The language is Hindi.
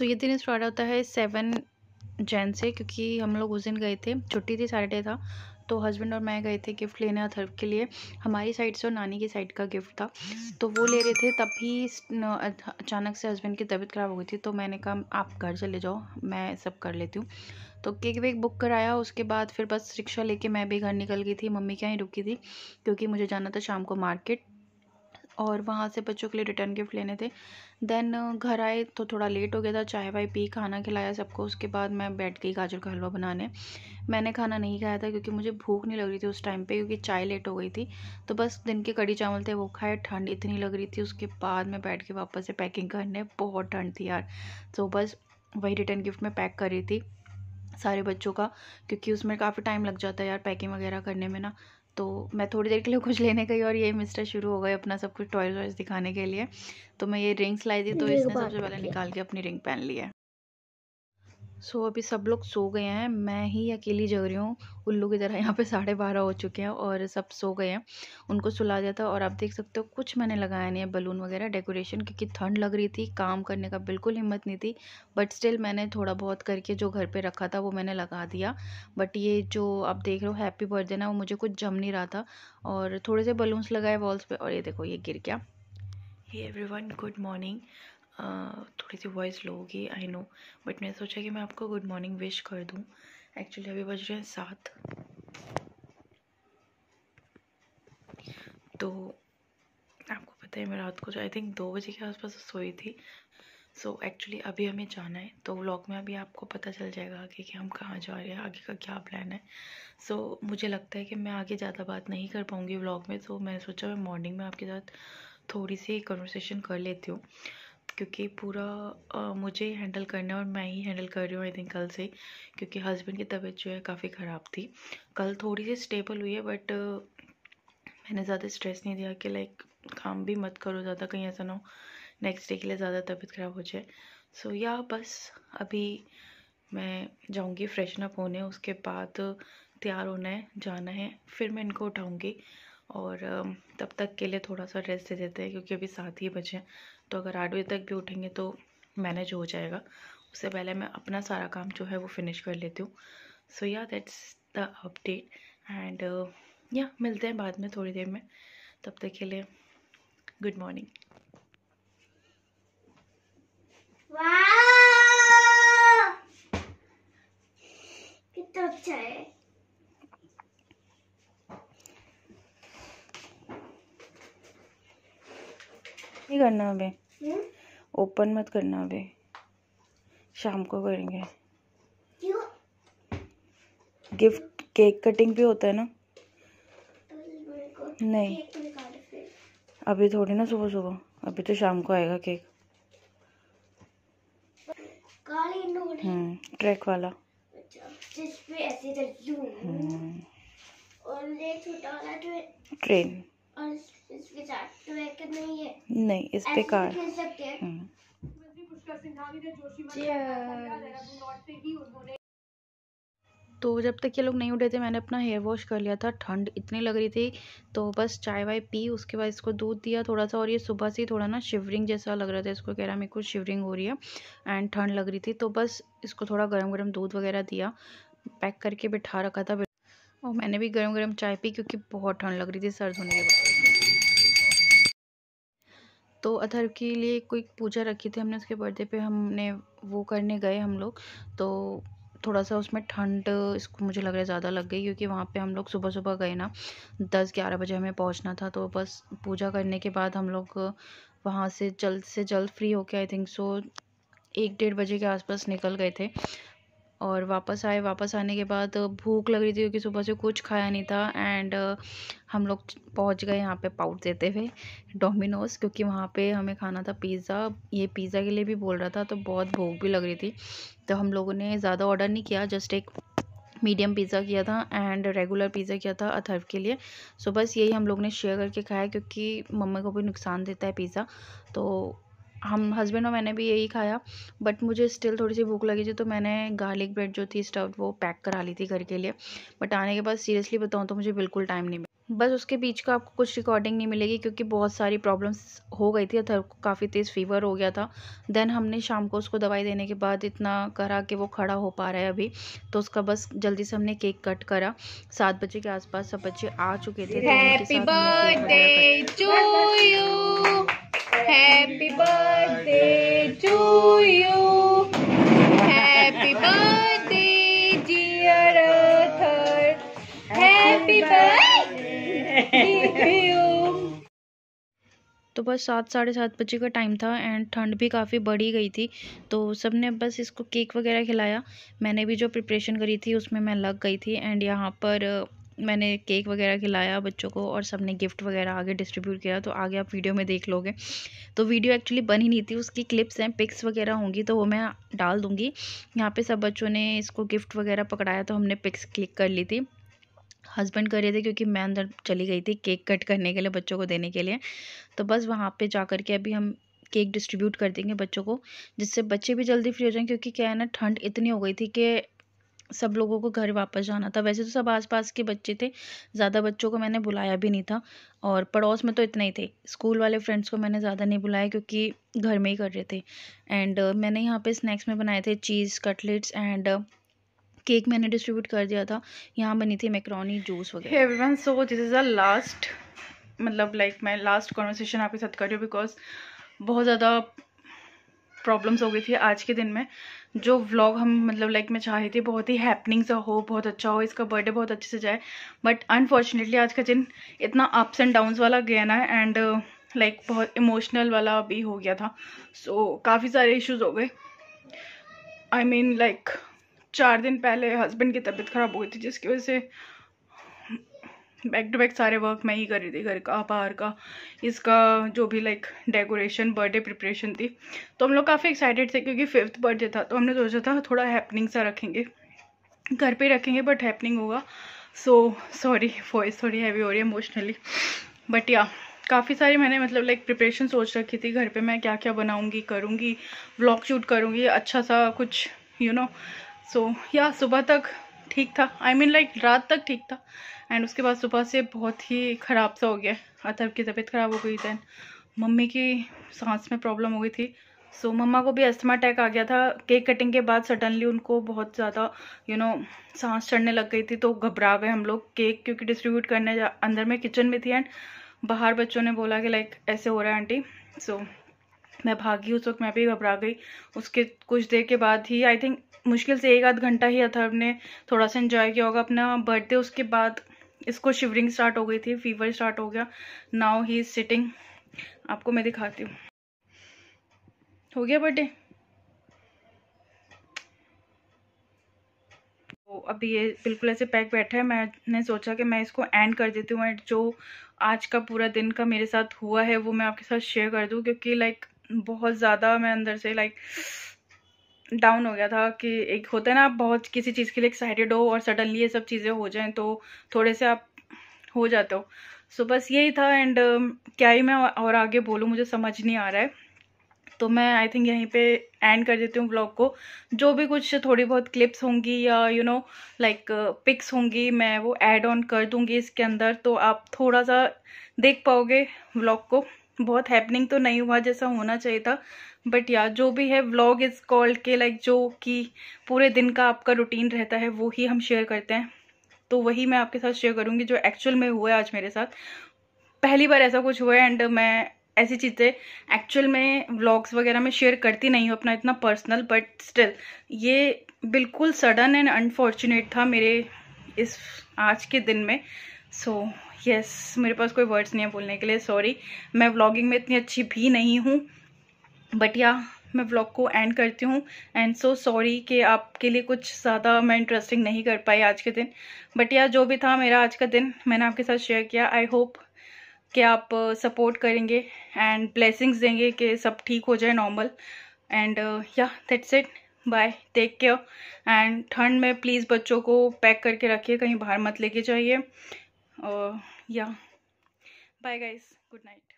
सो ये दिन स्टार्ट होता है सेवन जैन से क्योंकि हम लोग उस दिन गए थे छुट्टी थी सैटरडे था तो हस्बैंड और मैं गए थे गिफ्ट लेने अथर्व के लिए हमारी साइड से और नानी की साइड का गिफ्ट था तो वो ले रहे थे तभी अचानक से हस्बैंड की तबीयत ख़राब हो गई थी तो मैंने कहा आप घर चले जाओ मैं सब कर लेती हूँ तो केक वेक बुक कराया उसके बाद फिर बस रिक्शा लेके मैं भी घर निकल गई थी मम्मी के यहाँ रुकी थी क्योंकि मुझे जाना था शाम को मार्केट और वहाँ से बच्चों के लिए रिटर्न गिफ्ट लेने थे देन घर आए तो थोड़ा लेट हो गया था चाय वाय पी खाना खिलाया सबको उसके बाद मैं बैठ गई गाजर का हलवा बनाने मैंने खाना नहीं खाया था क्योंकि मुझे भूख नहीं लग रही थी उस टाइम पे क्योंकि चाय लेट हो गई थी तो बस दिन के कड़ी चावल थे वो खाए ठंड इतनी लग रही थी उसके बाद मैं बैठ के वापस से पैकिंग करने बहुत ठंड थी यार तो बस वही रिटर्न गिफ्ट मैं पैक कर रही थी सारे बच्चों का क्योंकि उसमें काफ़ी टाइम लग जाता है यार पैकिंग वगैरह करने में ना तो मैं थोड़ी देर के लिए कुछ लेने गई और ये मिस्टर शुरू हो गए अपना सब कुछ टॉयज वॉयज दिखाने के लिए तो मैं ये रिंग्स लाई थी तो इसने सबसे पहले निकाल के अपनी रिंग पहन ली है सो so, अभी सब लोग सो गए हैं मैं ही अकेली जग रही हूँ उल्लू की तरह यहाँ पे साढ़े बारह हो चुके हैं और सब सो गए हैं उनको सुला दिया था और आप देख सकते हो कुछ मैंने लगाया नहीं है बलून वगैरह डेकोरेशन क्योंकि ठंड लग रही थी काम करने का बिल्कुल हिम्मत नहीं थी बट स्टिल मैंने थोड़ा बहुत करके जो घर पर रखा था वो मैंने लगा दिया बट ये जो आप देख रहे हो हैप्पी बर्थडे ना वो मुझे कुछ जम नहीं रहा था और थोड़े से बलून्स लगाए वॉल्स पर और ये देखो ये गिर गया हे एवरी गुड मॉर्निंग थोड़ी सी वॉइस लो होगी आई नो बट मैंने सोचा कि मैं आपको गुड मॉर्निंग विश कर दूँ एक्चुअली अभी बज रहे हैं सात तो आपको पता है मैं रात को आई थिंक दो बजे के आसपास सोई थी सो so, एक्चुअली अभी हमें जाना है तो व्लॉग में अभी आपको पता चल जाएगा आगे कि हम कहाँ जा रहे हैं आगे का क्या प्लान है सो so, मुझे लगता है कि मैं आगे ज़्यादा बात नहीं कर पाऊँगी व्लॉग में तो so, मैं सोचा मैं मॉर्निंग में आपके साथ थोड़ी सी कन्वर्सेशन कर लेती हूँ क्योंकि पूरा आ, मुझे हैंडल करना और मैं ही हैंडल कर रही हूँ आई थिंक कल से क्योंकि हस्बैंड की तबीयत जो है काफ़ी ख़राब थी कल थोड़ी सी स्टेबल हुई है बट मैंने ज़्यादा स्ट्रेस नहीं दिया कि लाइक काम भी मत करो ज़्यादा कहीं ऐसा ना हो नेक्स्ट डे के लिए ज़्यादा तबीयत ख़राब हो जाए सो so, या बस अभी मैं जाऊँगी फ्रेशन अप होने उसके बाद तैयार होना है जाना है फिर मैं इनको उठाऊँगी और तब तक के लिए थोड़ा सा रेस्ट दे देते हैं क्योंकि अभी सात ही बजे हैं तो अगर आठ बजे तक भी उठेंगे तो मैनेज हो जाएगा उससे पहले मैं अपना सारा काम जो है वो फिनिश कर लेती हूँ सो या दैट्स द अपडेट एंड या मिलते हैं बाद में थोड़ी देर में तब तक के लिए गुड मॉर्निंग अच्छा है करना अभी हम्म? ओपन मत करना अभी शाम को करेंगे गिफ्ट केक कटिंग भी होता है ना तो नहीं अभी थोड़ी ना सुबह सुबह अभी तो शाम को आएगा केक हम्म ट्रैक वाला अच्छा, ऐसे हम्म। और ये छोटा वाला ट्रेन और इसके साथ तो नहीं है नहीं इस पे कार सकते हम्म। तो जब तक ये लोग नहीं उठे थे मैंने अपना हेयर वॉश कर लिया था ठंड इतनी लग रही थी तो बस चाय वाय पी उसके बाद इसको दूध दिया थोड़ा सा और ये सुबह से ही थोड़ा ना शिवरिंग जैसा लग रहा था इसको कह रहा मेरे को शिवरिंग हो रही है एंड ठंड लग रही थी तो बस इसको थोड़ा गर्म गर्म दूध वगैरह दिया पैक करके बिठा रखा था और मैंने भी गर्म गर्म चाय पी क्योंकि बहुत ठंड लग रही थी सर्द होने के बाद तो अधर के लिए कोई पूजा रखी थी हमने उसके बर्थडे पे हमने वो करने गए हम लोग तो थोड़ा सा उसमें ठंड इसको मुझे लग रहा है ज़्यादा लग गई क्योंकि वहाँ पे हम लोग सुबह सुबह गए ना दस ग्यारह बजे हमें पहुँचना था तो बस पूजा करने के बाद हम लोग वहाँ से जल्द से जल्द फ्री होके आई थिंक सो एक डेढ़ बजे के आसपास निकल गए थे और वापस आए वापस आने के बाद भूख लग रही थी क्योंकि सुबह से कुछ खाया नहीं था एंड हम लोग पहुंच गए यहाँ पे पाउट देते हुए डोमिनोज़ क्योंकि वहाँ पे हमें खाना था पिज़्ज़ा ये पिज़्ज़ा के लिए भी बोल रहा था तो बहुत भूख भी लग रही थी तो हम लोगों ने ज़्यादा ऑर्डर नहीं किया जस्ट एक मीडियम पिज़्ज़ा किया था एंड रेगुलर पिज़्ज़ा किया था अथर्व के लिए सो बस यही हम लोग ने शेयर करके खाया क्योंकि मम्मी को भी नुकसान देता है पिज़्ज़ा तो हम हस्बैंड और मैंने भी यही खाया बट मुझे स्टिल थोड़ी सी भूख लगी थी तो मैंने गार्लिक ब्रेड जो थी स्टव वो पैक करा ली थी घर के लिए बट आने के बाद सीरियसली बताऊँ तो मुझे बिल्कुल टाइम नहीं मिला बस उसके बीच का आपको कुछ रिकॉर्डिंग नहीं मिलेगी क्योंकि बहुत सारी प्रॉब्लम्स हो गई थी अथर को काफ़ी तेज़ फीवर हो गया था देन हमने शाम को उसको दवाई देने के बाद इतना करा कि वो खड़ा हो पा रहा है अभी तो उसका बस जल्दी से हमने केक कट करा सात बजे के आसपास सब बच्चे आ चुके थे तो birthday to you. Happy birthday, dear Arthur. Happy birthday to you. तो बस सात साढ़े सात बजे का टाइम था एंड ठंड भी काफ़ी बढ़ी गई थी तो सब ने बस इसको केक वगैरह खिलाया मैंने भी जो प्रिपरेशन करी थी उसमें मैं लग गई थी एंड यहाँ पर मैंने केक वगैरह खिलाया बच्चों को और सबने गिफ्ट वगैरह आगे डिस्ट्रीब्यूट किया तो आगे आप वीडियो में देख लोगे तो वीडियो एक्चुअली बनी नहीं थी उसकी क्लिप्स हैं पिक्स वगैरह होंगी तो वो मैं डाल दूँगी यहाँ पर सब बच्चों ने इसको गिफ्ट वगैरह पकड़ाया तो हमने पिक्स क्लिक कर ली थी हस्बैंड कर रहे थे क्योंकि मैं अंदर चली गई थी केक कट करने के लिए बच्चों को देने के लिए तो बस वहाँ पे जा कर के अभी हम केक डिस्ट्रीब्यूट कर देंगे बच्चों को जिससे बच्चे भी जल्दी फ्री हो जाएं क्योंकि क्या है ना ठंड इतनी हो गई थी कि सब लोगों को घर वापस जाना था वैसे तो सब आसपास के बच्चे थे ज़्यादा बच्चों को मैंने बुलाया भी नहीं था और पड़ोस में तो इतने ही थे स्कूल वाले फ्रेंड्स को मैंने ज़्यादा नहीं बुलाया क्योंकि घर में ही कर रहे थे एंड uh, मैंने यहाँ पे स्नैक्स में बनाए थे चीज़ कटलेट्स एंड केक मैंने डिस्ट्रीब्यूट कर दिया था यहाँ बनी थी मैक्रोनी जूस वगैरह everyone so this is a last मतलब लाइक मैं लास्ट कॉन्वर्सेशन आपके साथ कर रही हूँ बिकॉज बहुत ज़्यादा प्रॉब्लम्स हो गई थी आज के दिन में जो व्लॉग हम मतलब लाइक मैं चाह रही थी बहुत ही हैपनिंग सा हो बहुत अच्छा हो इसका बर्थडे बहुत अच्छे से जाए बट अनफॉर्चुनेटली आज का दिन इतना अप्स एंड डाउन्स वाला गया ना एंड लाइक uh, like, बहुत इमोशनल वाला भी हो गया था सो so, काफ़ी सारे इश्यूज हो गए आई मीन लाइक चार दिन पहले हस्बैंड की तबीयत ख़राब हो गई थी जिसकी वजह से बैक टू बैक सारे वर्क मैं ही कर रही थी घर का बाहर का इसका जो भी लाइक डेकोरेशन बर्थडे प्रिपरेशन थी तो हम लोग काफ़ी एक्साइटेड थे क्योंकि फिफ्थ बर्थडे था तो हमने सोचा था थोड़ा हैपनिंग सा रखेंगे घर पे रखेंगे बट हैपनिंग होगा सो सॉरी वॉइस थोड़ी हैवी हो रही है इमोशनली बट या काफ़ी सारी मैंने मतलब लाइक प्रिपरेशन सोच रखी थी घर पे मैं क्या क्या बनाऊंगी करूंगी व्लॉग शूट करूंगी अच्छा सा कुछ यू नो सो या सुबह तक ठीक था आई मीन लाइक रात तक ठीक था एंड उसके बाद सुबह से बहुत ही ख़राब सा हो गया अतर की तबीयत ख़राब हो गई दैन मम्मी की सांस में प्रॉब्लम हो गई थी सो so, मम्मा को भी अस्थमा अटैक आ गया था केक कटिंग के बाद सडनली उनको बहुत ज़्यादा यू नो सांस चढ़ने लग गई थी तो घबरा गए हम लोग केक क्योंकि डिस्ट्रीब्यूट करने जा अंदर में किचन में थी एंड बाहर बच्चों ने बोला कि लाइक ऐसे हो रहा है आंटी सो so, मैं भागी उस वक्त मैं भी घबरा गई उसके कुछ देर के बाद ही आई थिंक मुश्किल से एक आध घंटा ही अथर्व ने थोड़ा सा इन्जॉय किया होगा अपना बर्थडे उसके बाद इसको शिवरिंग स्टार्ट हो गई थी फीवर स्टार्ट हो गया नाउ ही इज सिटिंग आपको मैं दिखाती हूँ हो गया बर्थडे तो अभी ये बिल्कुल ऐसे पैक बैठा है मैंने सोचा कि मैं इसको एंड कर देती हूँ एंड जो आज का पूरा दिन का मेरे साथ हुआ है वो मैं आपके साथ शेयर कर दूँ क्योंकि लाइक बहुत ज़्यादा मैं अंदर से लाइक डाउन हो गया था कि एक होता है ना आप बहुत किसी चीज़ के लिए एक्साइटेड हो और सडनली ये सब चीज़ें हो जाएं तो थोड़े से आप हो जाते हो सो so, बस यही था एंड uh, um, क्या ही मैं और आगे बोलूँ मुझे समझ नहीं आ रहा है तो मैं आई थिंक यहीं पे एंड कर देती हूँ ब्लॉग को जो भी कुछ थोड़ी बहुत क्लिप्स होंगी या यू नो लाइक पिक्स होंगी मैं वो एड ऑन कर दूँगी इसके अंदर तो आप थोड़ा सा देख पाओगे ब्लॉग को बहुत हैपनिंग तो नहीं हुआ जैसा होना चाहिए था बट या जो भी है व्लॉग इज़ कॉल्ड के लाइक जो कि पूरे दिन का आपका रूटीन रहता है वो ही हम शेयर करते हैं तो वही मैं आपके साथ शेयर करूँगी जो एक्चुअल में हुआ है आज मेरे साथ पहली बार ऐसा कुछ हुआ है एंड मैं ऐसी चीज़ें एक्चुअल में व्लॉग्स वगैरह में शेयर करती नहीं हूँ अपना इतना पर्सनल बट स्टिल ये बिल्कुल सडन एंड अनफॉर्चुनेट था मेरे इस आज के दिन में सो so, यस yes, मेरे पास कोई वर्ड्स नहीं है बोलने के लिए सॉरी मैं व्लॉगिंग में इतनी अच्छी भी नहीं हूँ बट या मैं व्लॉग को एंड करती हूँ एंड सो सॉरी कि आपके लिए कुछ ज़्यादा मैं इंटरेस्टिंग नहीं कर पाई आज के दिन बट या जो भी था मेरा आज का दिन मैंने आपके साथ शेयर किया आई होप कि आप सपोर्ट uh, करेंगे एंड ब्लेसिंग्स देंगे कि सब ठीक हो जाए नॉर्मल एंड या that's it bye take care and ठंड में प्लीज़ बच्चों को पैक करके रखिए कहीं बाहर मत लेके जाइए uh, yeah bye guys good night